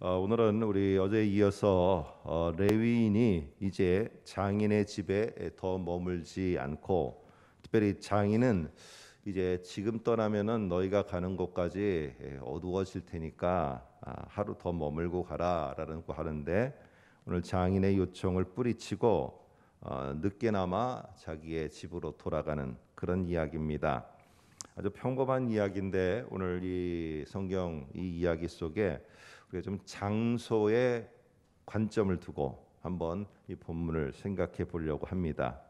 어, 오늘은 우리 어제에 이어서 어, 레위인이 이제 장인의 집에 더 머물지 않고 특별히 장인은 이제 지금 떠나면은 너희가 가는 곳까지 예, 어두워질 테니까 아, 하루 더 머물고 가라라는 거 하는데 오늘 장인의 요청을 뿌리치고 어, 늦게나마 자기의 집으로 돌아가는 그런 이야기입니다. 아주 평범한 이야기인데 오늘 이 성경 이 이야기 속에 우리가 좀 장소에 관점을 두고 한번 이 본문을 생각해 보려고 합니다.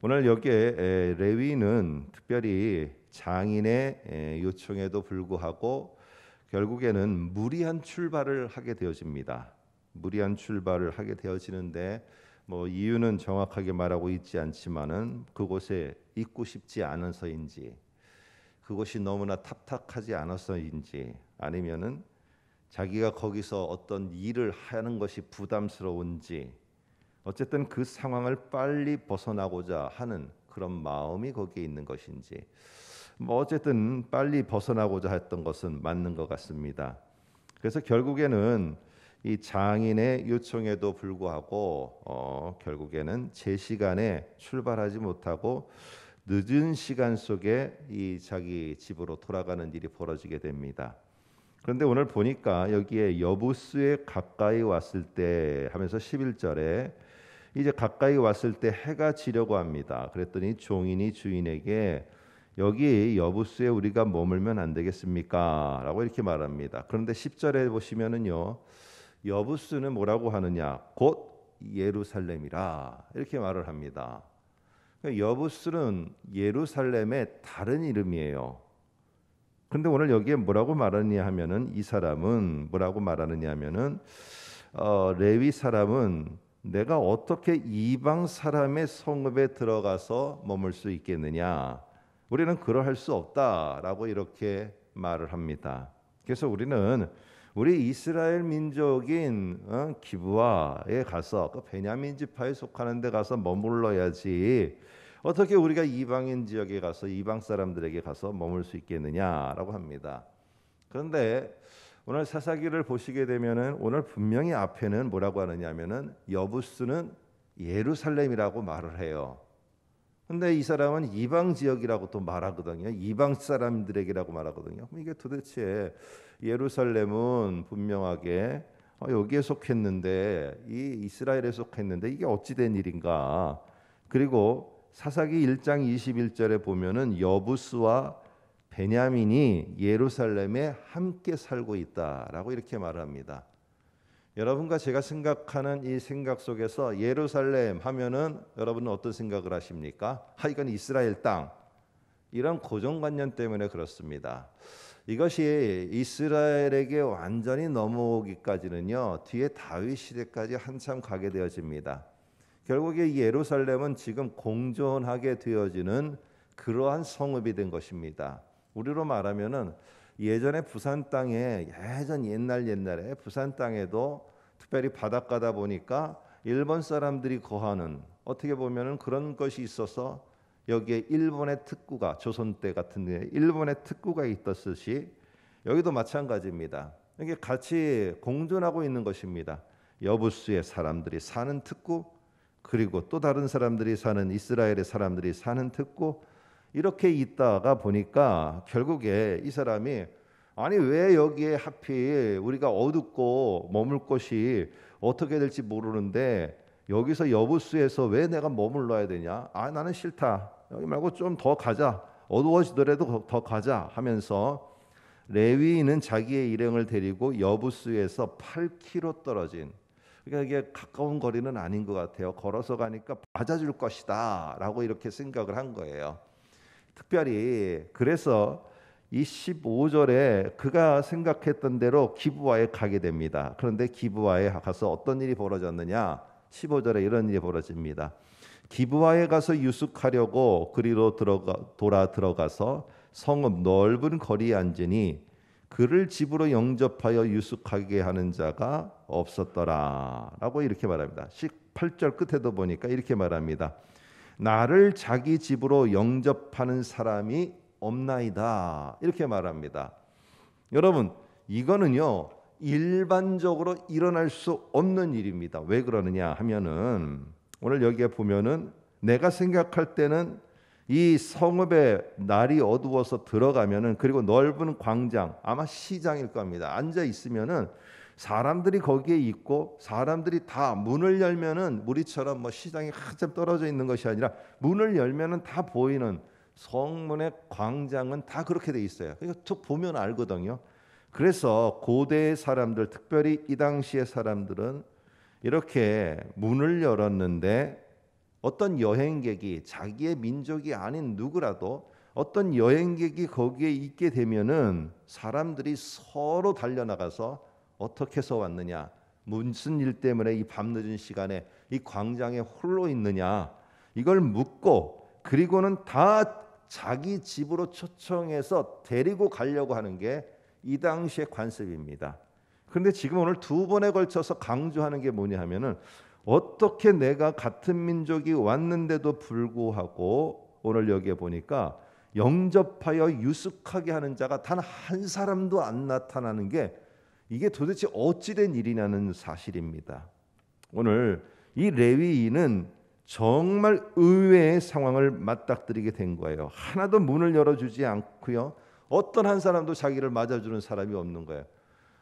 오늘 여기에 레위는 특별히 장인의 요청에도 불구하고 결국에는 무리한 출발을 하게 되어집니다. 무리한 출발을 하게 되어지는데 뭐 이유는 정확하게 말하고 있지 않지만은 그곳에 있고 싶지 않아서인지 그곳이 너무나 탁탁하지 않아서인지 아니면은 자기가 거기서 어떤 일을 하는 것이 부담스러운지 어쨌든 그 상황을 빨리 벗어나고자 하는 그런 마음이 거기에 있는 것인지 뭐 어쨌든 빨리 벗어나고자 했던 것은 맞는 것 같습니다. 그래서 결국에는 이 장인의 요청에도 불구하고 어, 결국에는 제 시간에 출발하지 못하고 늦은 시간 속에 이 자기 집으로 돌아가는 일이 벌어지게 됩니다. 그런데 오늘 보니까 여기에 여부스에 가까이 왔을 때 하면서 11절에 이제 가까이 왔을 때 해가 지려고 합니다. 그랬더니 종인이 주인에게 여기 여부스에 우리가 머물면 안 되겠습니까? 라고 이렇게 말합니다. 그런데 10절에 보시면은요. 여부스는 뭐라고 하느냐? 곧 예루살렘이라 이렇게 말을 합니다. 그러니까 여부스는 예루살렘의 다른 이름이에요. 그런데 오늘 여기에 뭐라고 말하느냐 하면은 이 사람은 뭐라고 말하느냐 하면은 어, 레위 사람은 내가 어떻게 이방 사람의 성읍에 들어가서 머물 수 있겠느냐? 우리는 그러할 수 없다라고 이렇게 말을 합니다. 그래서 우리는 우리 이스라엘 민족인 어, 기브아에 가서 그 베냐민 지파에 속하는 데 가서 머물러야지 어떻게 우리가 이방인 지역에 가서 이방 사람들에게 가서 머물 수 있겠느냐라고 합니다. 그런데 오늘 사사기를 보시게 되면은 오늘 분명히 앞에는 뭐라고 하느냐면은 여부스는 예루살렘이라고 말을 해요. 근데 이 사람은 이방 지역이라고 또 말하거든요. 이방 사람들에게라고 말하거든요. 그럼 이게 도대체 예루살렘은 분명하게 어, 여기에 속했는데 이 이스라엘에 속했는데 이게 어찌 된 일인가? 그리고 사사기 1장 21절에 보면은 여부스와 베냐민이 예루살렘에 함께 살고 있다라고 이렇게 말합니다. 여러분과 제가 생각하는 이 생각 속에서 예루살렘 하면은 여러분은 어떤 생각을 하십니까? 하 아, 이건 이스라엘 땅. 이런 고정관념 때문에 그렇습니다. 이것이 이스라엘에게 완전히 넘어오기까지는요. 뒤에 다윗 시대까지 한참 가게 되어집니다. 결국에 예루살렘은 지금 공존하게 되어지는 그러한 성읍이 된 것입니다. 우리로 말하면은 예전에 부산 땅에 예전 옛날 옛날에 부산 땅에도 특별히 바닷가다 보니까 일본 사람들이 거하는 어떻게 보면은 그런 것이 있어서 여기에 일본의 특구가 조선 때 같은 데 일본의 특구가 있었듯이 여기도 마찬가지입니다. 이게 같이 공존하고 있는 것입니다. 여부수의 사람들이 사는 특구, 그리고 또 다른 사람들이 사는 이스라엘의 사람들이 사는 듣고 이렇게 있다가 보니까 결국에 이 사람이 아니 왜 여기에 하필 우리가 어둡고 머물 곳이 어떻게 될지 모르는데 여기서 여부수에서 왜 내가 머물러야 되냐? 아 나는 싫다. 여기 말고 좀 더 가자. 어두워지더라도 더 가자 하면서 레위인은 자기의 일행을 데리고 여부수에서 8km 떨어진 그러니까 이게 가까운 거리는 아닌 것 같아요. 걸어서 가니까 맞아줄 것이다라고 이렇게 생각을 한 거예요. 특별히 그래서 이 15절에 그가 생각했던 대로 기부와에 가게 됩니다. 그런데 기부와에 가서 어떤 일이 벌어졌느냐? 15절에 이런 일이 벌어집니다. 기부와에 가서 유숙하려고 그리로 들어가, 돌아 들어가서 성읍 넓은 거리에 앉으니 그를 집으로 영접하여 유숙하게 하는 자가 없었더라라고 이렇게 말합니다. 18절 끝에도 보니까 이렇게 말합니다. 나를 자기 집으로 영접하는 사람이 없나이다. 이렇게 말합니다. 여러분, 이거는요. 일반적으로 일어날 수 없는 일입니다. 왜 그러느냐 하면은 오늘 여기에 보면은 내가 생각할 때는 이성읍의 날이 어두워서 들어가면은 그리고 넓은 광장 아마 시장일 겁니다. 앉아 있으면은 사람들이 거기에 있고 사람들이 다 문을 열면은 우리처럼 뭐 시장이 한참 떨어져 있는 것이 아니라 문을 열면은 다 보이는 성문의 광장은 다 그렇게 돼 있어요. 그러니까 툭 보면 알거든요. 그래서 고대의 사람들, 특별히 이 당시의 사람들은 이렇게 문을 열었는데 어떤 여행객이 자기의 민족이 아닌 누구라도 어떤 여행객이 거기에 있게 되면은 사람들이 서로 달려나가서 어떻게 해서 왔느냐 무슨 일 때문에 이 밤늦은 시간에 이 광장에 홀로 있느냐 이걸 묻고 그리고는 다 자기 집으로 초청해서 데리고 가려고 하는 게 이 당시의 관습입니다. 그런데 지금 오늘 두 번에 걸쳐서 강조하는 게 뭐냐 하면은 어떻게 내가 같은 민족이 왔는데도 불구하고 오늘 여기에 보니까 영접하여 유숙하게 하는 자가 단 한 사람도 안 나타나는 게 이게 도대체 어찌된 일이냐는 사실입니다. 오늘 이 레위인은 정말 의외의 상황을 맞닥뜨리게 된 거예요. 하나도 문을 열어주지 않고요. 어떤 한 사람도 자기를 맞아주는 사람이 없는 거예요.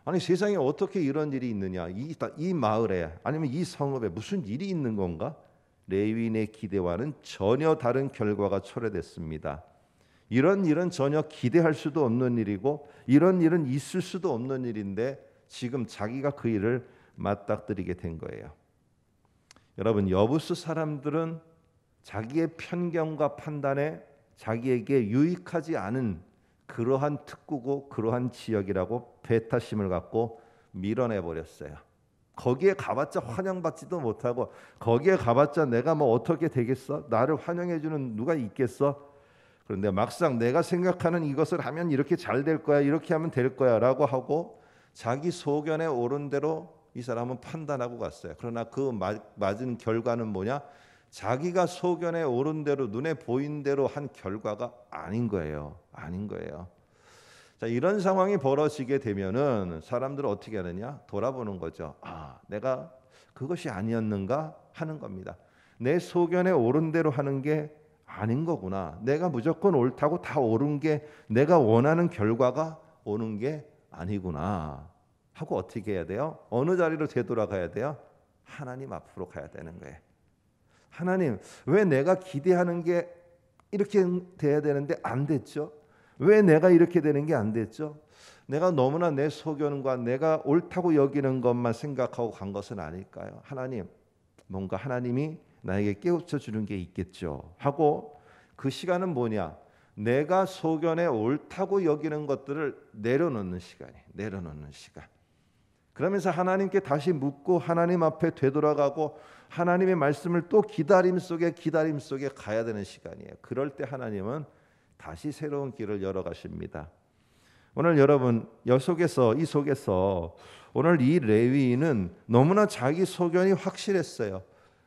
아니 세상에 어떻게 이런 일이 있느냐? 이, 이 마을에 아니면 이 성읍에 무슨 일이 있는 건가? 레위인의 기대와는 전혀 다른 결과가 초래됐습니다. 이런 일은 전혀 기대할 수도 없는 일이고 이런 일은 있을 수도 없는 일인데 지금 자기가 그 일을 맞닥뜨리게 된 거예요. 여러분 여부스 사람들은 자기의 편견과 판단에 자기에게 유익하지 않은 그러한 특구고 그러한 지역이라고 배타심을 갖고 밀어내 버렸어요. 거기에 가봤자 환영받지도 못하고 거기에 가봤자 내가 뭐 어떻게 되겠어? 나를 환영해 주는 누가 있겠어? 그런데 막상 내가 생각하는 이것을 하면 이렇게 잘 될 거야. 이렇게 하면 될 거야라고 하고 자기 소견에 오른 대로 이 사람은 판단하고 갔어요. 그러나 그 맞은 결과는 뭐냐? 자기가 소견에 오른 대로 눈에 보인 대로 한 결과가 아닌 거예요. 아닌 거예요. 자, 이런 상황이 벌어지게 되면은 사람들은 어떻게 하느냐? 돌아보는 거죠. 아, 내가 그것이 아니었는가 하는 겁니다. 내 소견에 오른 대로 하는 게 아닌 거구나. 내가 무조건 옳다고 다 옳은 게 내가 원하는 결과가 오는 게 아니구나. 하고 어떻게 해야 돼요? 어느 자리로 되돌아가야 돼요? 하나님 앞으로 가야 되는 거예요. 하나님, 왜 내가 기대하는 게 이렇게 돼야 되는데 안 됐죠? 왜 내가 이렇게 되는 게 안 됐죠? 내가 너무나 내 소견과 내가 옳다고 여기는 것만 생각하고 간 것은 아닐까요? 하나님, 뭔가 하나님이 나에게 깨우쳐 주는 게 있겠죠. 하고 그 시간은 뭐냐? 내가 소견에 옳다고 여기는 것들을 내려놓는 시간이 내려놓는 시간. 그러면서 하나님께 다시 묻고 하나님 앞에 되돌아가고 하나님의 말씀을 또 기다림 속에 기다림 속에 가야 되는 시간이에요. 그럴 때 하나님은 다시 새로운 길을 열어 가십니다. 오늘 여러분 여 속에서 이 속에서 오늘 이 레위인은 너무나 자기 소견이 확실했어요.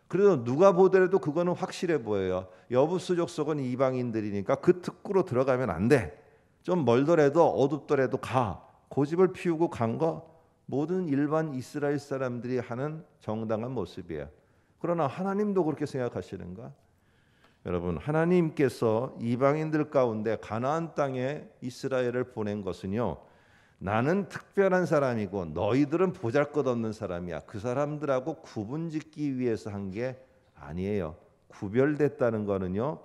그래도 누가 보더라도 그거는 확실해 보여요. 여부수족 속은 이방인들이니까 그 특구로 들어가면 안 돼. 좀 멀더라도 어둡더라도 가. 고집을 피우고 간거 모든 일반 이스라엘 사람들이 하는 정당한 모습이에요. 그러나 하나님도 그렇게 생각하시는가? 여러분, 하나님께서 이방인들 가운데 가나안 땅에 이스라엘을 보낸 것은요. 나는 특별한 사람이고 너희들은 보잘것없는 사람이야. 그 사람들하고 구분짓기 위해서 한 게 아니에요. 구별됐다는 거는요.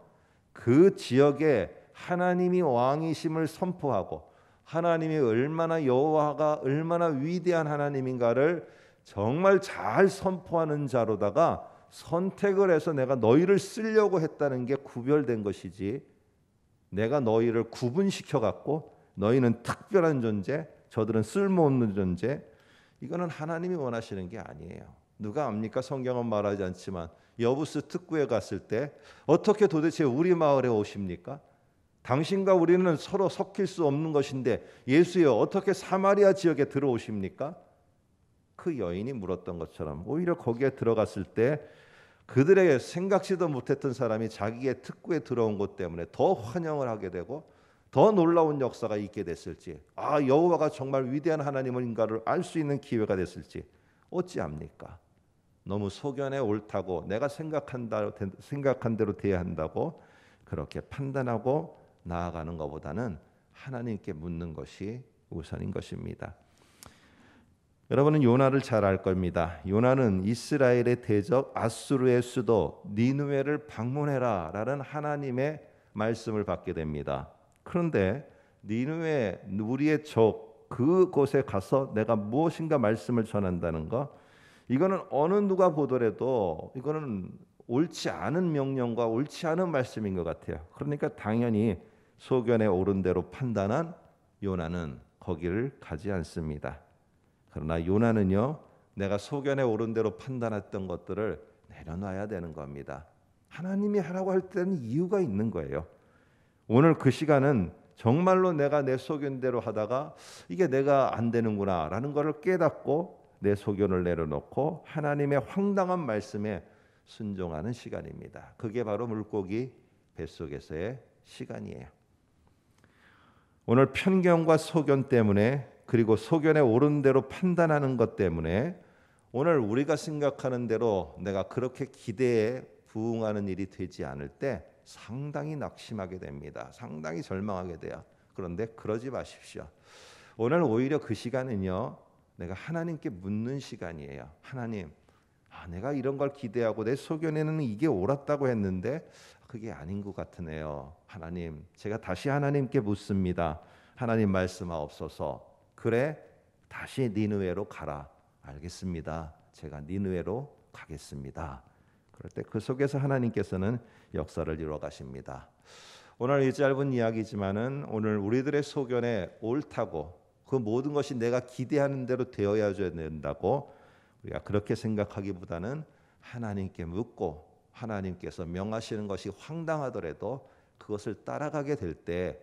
그 지역에 하나님이 왕이심을 선포하고 하나님이 얼마나 여호와가 얼마나 위대한 하나님인가를 정말 잘 선포하는 자로다가 선택을 해서 내가 너희를 쓰려고 했다는 게 구별된 것이지 내가 너희를 구분시켜 갖고 너희는 특별한 존재, 저들은 쓸모없는 존재. 이거는 하나님이 원하시는 게 아니에요. 누가 압니까? 성경은 말하지 않지만 여부스 특구에 갔을 때 어떻게 도대체 우리 마을에 오십니까? 당신과 우리는 서로 섞일 수 없는 것인데 예수여 어떻게 사마리아 지역에 들어오십니까? 그 여인이 물었던 것처럼 오히려 거기에 들어갔을 때 그들에게 생각지도 못했던 사람이 자기의 특구에 들어온 것 때문에 더 환영을 하게 되고 더 놀라운 역사가 있게 됐을지 아 여호와가 정말 위대한 하나님인가를 알 수 있는 기회가 됐을지 어찌합니까? 너무 소견에 옳다고 내가 생각한 대로, 생각한 대로 돼야 한다고 그렇게 판단하고 나아가는 것보다는 하나님께 묻는 것이 우선인 것입니다. 여러분은 요나를 잘 알 겁니다. 요나는 이스라엘의 대적 아수르의 수도 니누에를 방문해라라는 하나님의 말씀을 받게 됩니다. 그런데 니누에 우리의 적 그곳에 가서 내가 무엇인가 말씀을 전한다는 거 이거는 어느 누가 보더라도 이거는 옳지 않은 명령과 옳지 않은 말씀인 것 같아요. 그러니까 당연히 소견에 오른 대로 판단한 요나는 거기를 가지 않습니다. 그러나 요나는요, 내가 소견에 오른 대로 판단했던 것들을 내려놔야 되는 겁니다. 하나님이 하라고 할 때는 이유가 있는 거예요. 오늘 그 시간은 정말로 내가 내 소견대로 하다가 이게 내가 안 되는구나라는 것을 깨닫고 내 소견을 내려놓고 하나님의 황당한 말씀에 순종하는 시간입니다. 그게 바로 물고기 뱃속에서의 시간이에요. 오늘 편견과 소견 때문에 그리고 소견에 옳은 대로 판단하는 것 때문에 오늘 우리가 생각하는 대로 내가 그렇게 기대에 부응하는 일이 되지 않을 때 상당히 낙심하게 됩니다. 상당히 절망하게 돼요. 그런데 그러지 마십시오. 오늘 오히려 그 시간은요. 내가 하나님께 묻는 시간이에요. 하나님, 아, 내가 이런 걸 기대하고 내 소견에는 이게 옳았다고 했는데 그게 아닌 것 같으네요. 하나님, 제가 다시 하나님께 묻습니다. 하나님 말씀하옵소서. 그래, 다시 니느웨로 가라. 알겠습니다. 제가 니느웨로 가겠습니다. 그럴 때 그 속에서 하나님께서는 역사를 이루어 가십니다. 오늘 이 짧은 이야기지만은 오늘 우리들의 소견에 옳다고 그 모든 것이 내가 기대하는 대로 되어야 된다고 우리가 그렇게 생각하기보다는 하나님께 묻고 하나님께서 명하시는 것이 황당하더라도 그것을 따라가게 될 때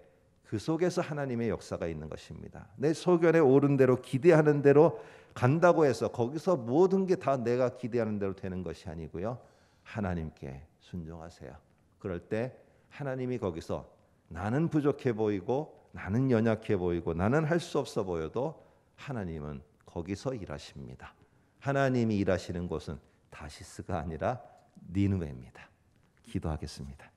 그 속에서 하나님의 역사가 있는 것입니다. 내 소견에 오른 대로 기대하는 대로 간다고 해서 거기서 모든 게 다 내가 기대하는 대로 되는 것이 아니고요. 하나님께 순종하세요. 그럴 때 하나님이 거기서 나는 부족해 보이고 나는 연약해 보이고 나는 할 수 없어 보여도 하나님은 거기서 일하십니다. 하나님이 일하시는 곳은 다시스가 아니라 니누웨입니다. 기도하겠습니다.